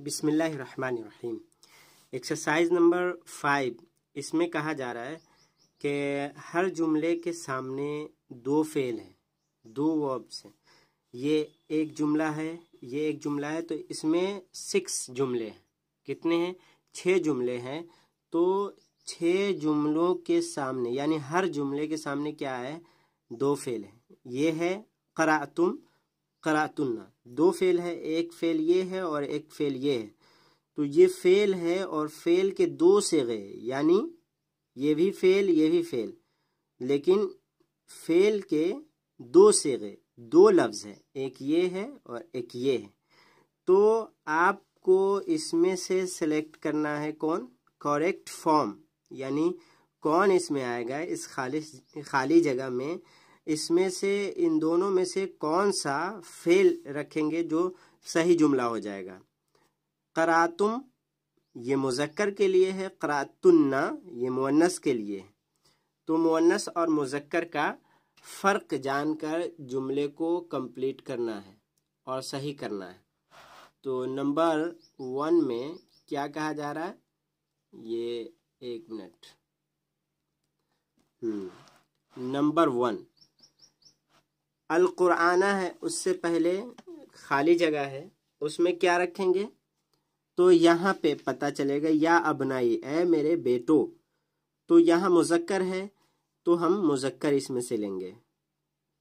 बिसमीम exercise number five इसमें कहा जा रहा है कि हर जुमले के सामने दो फेल हैं दो वर्ब्स हैं ये एक जुमला है ये एक जुमला है तो इसमें सिक्स जुमले हैं कितने हैं छः जुमले हैं तो छः जुमलों के सामने यानी हर जुमले के सामने क्या है दो फेल हैं ये है करातुम करातुन्ना दो फेल है एक फेल ये है और एक फेल ये है तो ये फेल है और फेल के दो से गए यानी ये भी फेल ये भी फेल लेकिन फेल के दो से गए दो लफ्ज़ है एक ये है और एक ये है तो आपको इसमें से सेलेक्ट करना है कौन करेक्ट फॉर्म यानी कौन इसमें आएगा इस खाली खाली जगह में इसमें से इन दोनों में से कौन सा फेल रखेंगे जो सही जुमला हो जाएगा करातुम ये मुजक्कर के लिए है करातुन्ना ये मुन्नस के लिए है तो मुन्नस और मुजक्कर का फ़र्क जानकर जुमले को कंप्लीट करना है और सही करना है तो नंबर वन में क्या कहा जा रहा है ये एक मिनट हम्म, नंबर वन अलकुराना है उससे पहले खाली जगह है उसमें क्या रखेंगे तो यहाँ पे पता चलेगा या अबनाई ए मेरे बेटो तो यहाँ मुजक्कर है तो हम मुजक्कर इसमें से लेंगे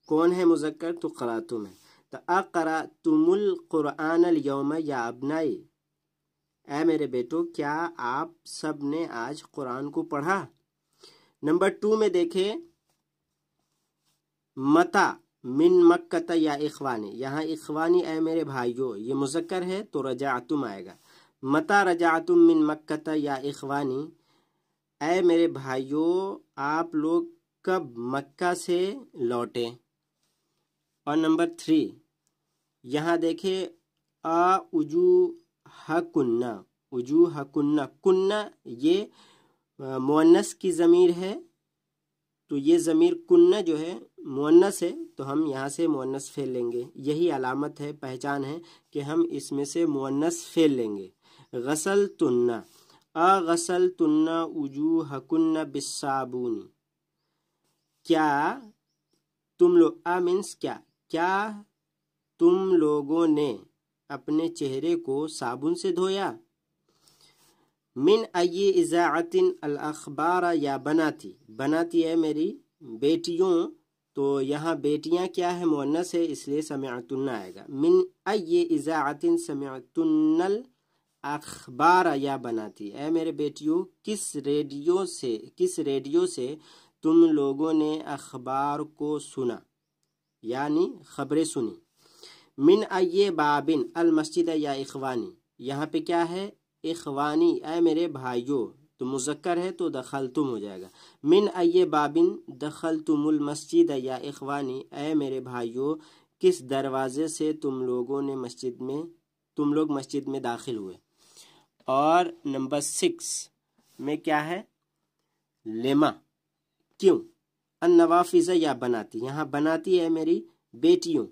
कौन है मुजक्कर तो करातुम है तो अकरा तुमुल कुरान यौम या अबनाई ए मेरे बेटो क्या आप सब ने आज कुरान को पढ़ा नंबर टू में देखे मता मिन मक्कत या इखवानी यहाँ इखवानी ए मेरे भाइयों ये मुजक्कर है तो रजा तुम आएगा मता रजा तुम मिन मक्कत या इखवानी ए मेरे भाइयों आप लोग कब मक्का से लौटे और नंबर थ्री यहाँ देखे आ उजू हकुन्ना उजू हकुन्ना कुन्ना ये मुन्नस की ज़मीर है तो ये ज़मीर कुन्ना जो है मुन्नस है तो हम यहाँ से मुन्नस फेल लेंगे यही अलामत है पहचान है कि हम इसमें से मुन्नस फेल लेंगे गसल तुन्ना गसल तुन्ना उजू हकुन्ना बिसाबूनी क्या तुम लोग आ मीन्स क्या क्या तुम लोगों ने अपने चेहरे को साबुन से धोया मिन आई इज़ातिन अखबार या बनाती बनाती है मेरी बेटियों तो यहाँ बेटियाँ क्या है मोनस है इसलिए समयतुन्ना आएगा मिन अये इज़ातिन समयतुन्नल अखबार या बनाती है मेरे बेटियों किस रेडियो से किस रेडियो से तुम लोगों ने अखबार को सुना यानी खबरें सुनी मिन अये बाबिन अल मस्जिद या इखवानी यहाँ पे क्या है इखवानी ऐ मेरे भाइयों तो मुजक्कर है तो दखल तुम हो जाएगा मिन अय बाबिन दखल तुमुल मस्जिद या इखवानी ऐ मेरे भाइयों किस दरवाजे से तुम लोगों ने मस्जिद में तुम लोग मस्जिद में दाखिल हुए और नंबर सिक्स में क्या है लेमा क्यों अन नवाफिज़ा या बनाती यहाँ बनाती है मेरी बेटियों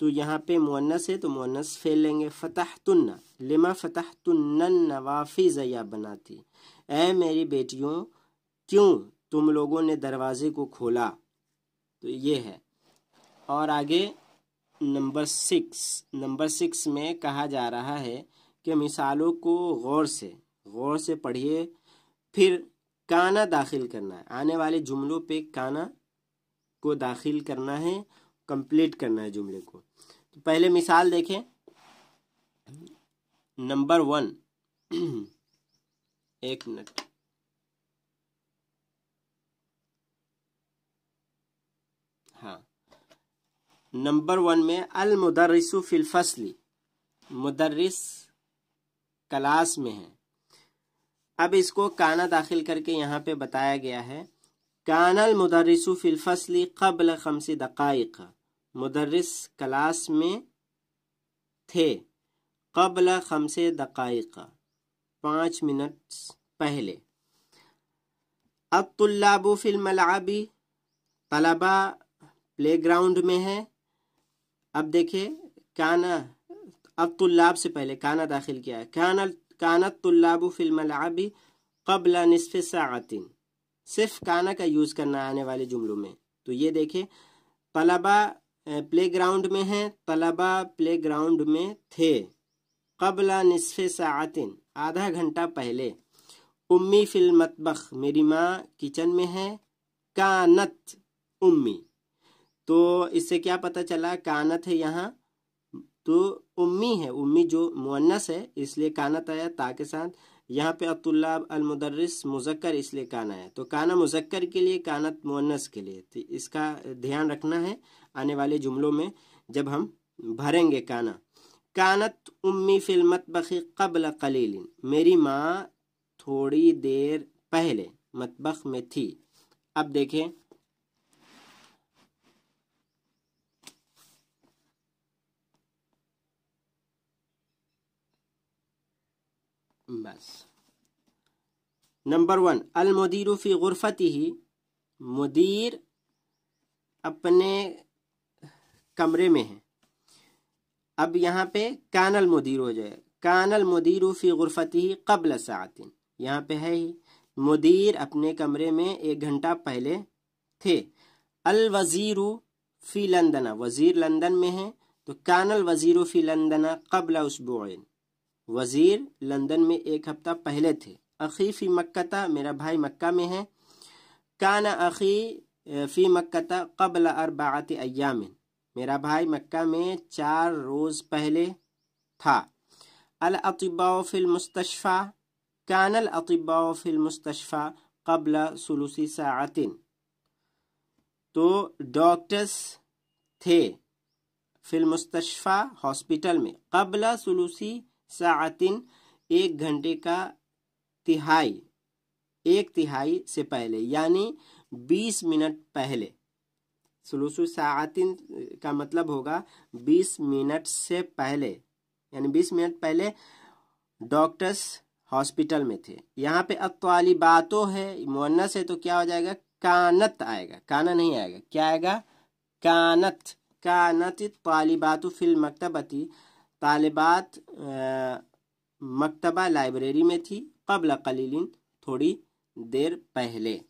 तो यहाँ पे मुन्नस है तो मुन्नस फेल लेंगे फ़तह तुन्ना लिमा फ़तह तुन्नन नवाफ़ी ज़या बनाती ए मेरी बेटियों क्यों तुम लोगों ने दरवाजे को खोला तो ये है और आगे नंबर सिक्स नंबर सिक्स में कहा जा रहा है कि मिसालों को गौर से गौर से पढ़िए फिर काना दाखिल करना है आने वाले जुमलों पे काना को दाखिल करना है कंप्लीट करना है जुमले को तो पहले मिसाल देखें नंबर वन एक मिनट हाँ नंबर वन में अल मुदरसु फिल फसली मुदर्रिस क्लास में है अब इसको काना दाखिल करके यहाँ पे बताया गया है कानल मुदरसु फिल फसली कबल खमसी दकाइक़ मदरस क्लास में थे कबल खमसे दकाइक पाँच मिनट पहले अतुल्लाबू फिल्मलाबी तलबा ग्राउंड में है अब देखे काना अब से पहले काना दाखिल किया है काना कानत तुल्लाबू फिल्मलाबी कबल नसफ़ सातिन सिर्फ काना का यूज़ करना आने वाले जुमलों में तो ये देखे तलबा प्लेग्राउंड में हैं तलबा प्लेग्राउंड में थे कबला निसफ़ सातिन आधा घंटा पहले उम्मी फिल मतबख मेरी माँ किचन में है कानत उम्मी तो इससे क्या पता चला कानत है यहाँ तो उम्मी है उम्मी जो मुन्नस है इसलिए कानत आया ता के साथ यहाँ पे अब्दुल्ला अलमदरस मुजक्कर इसलिए काना है तो काना मुजक्कर के लिए कानत मुन्नस के लिए तो इसका ध्यान रखना है आने वाले जुमलों में जब हम भरेंगे काना कानत उम्मी फिल्मत बखी कबल कलीलिन मेरी माँ थोड़ी देर पहले मतबख में थी अब देखें बस नंबर वन अल मुदीर गुरफती ही मुदीर अपने कमरे में है अब यहाँ पे कानल मुदीर हो जाए कानल मुदीर फ़ी गुरफती ही कबल सातिन यहाँ पे है ही मुदीर अपने कमरे में एक घंटा पहले थे अल वज़ीर फ़ी लंदना वज़ीर लंदन में है तो कानल वज़ीर फ़ी लंदना कबल उसबोन वज़ीर लंदन में एक हफ्ता पहले थे अखी फ़ी मक्का मेरा भाई मक्का में है कान अखी फ़ी मक्का कबल अरबात अयामिन मेरा भाई मक्का में चार रोज़ पहले था फिल फ़िलमुस्तफ़ा कानल फिल फ़िलमुस्तफ़ा कबल सुलूसी सातिन तो डॉक्टर्स थे फ़िलमुस्तफ़ा हॉस्पिटल में कबल सुलूसी सातिन एक घंटे का तिहाई एक तिहाई से पहले यानी बीस मिनट पहले सलूसु सातिन का मतलब होगा बीस मिनट से पहले यानी बीस मिनट पहले डॉक्टर्स हॉस्पिटल में थे यहाँ पे बातों है मुन्नस है तो क्या हो जाएगा कानत आएगा काना नहीं आएगा क्या आएगा कानत कानत तालिबात फिल मकतबती तालिबात मकतबा लाइब्रेरी में थी कबल कलीलिन थोड़ी देर पहले